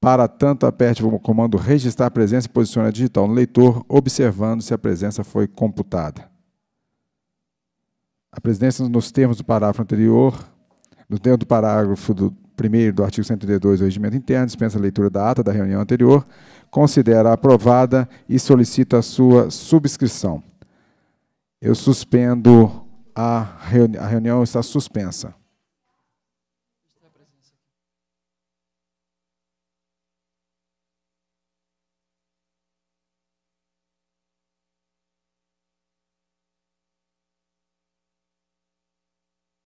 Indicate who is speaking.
Speaker 1: Para tanto, aperte o comando registrar presença e posicione a digital no leitor, observando se a presença foi computada. A presidência, nos termos do parágrafo anterior, no termo do parágrafo do primeiro do artigo 132 do Regimento Interno, dispensa a leitura da ata da reunião anterior, considera aprovada e solicita a sua subscrição. Eu suspendo a, a reunião está suspensa.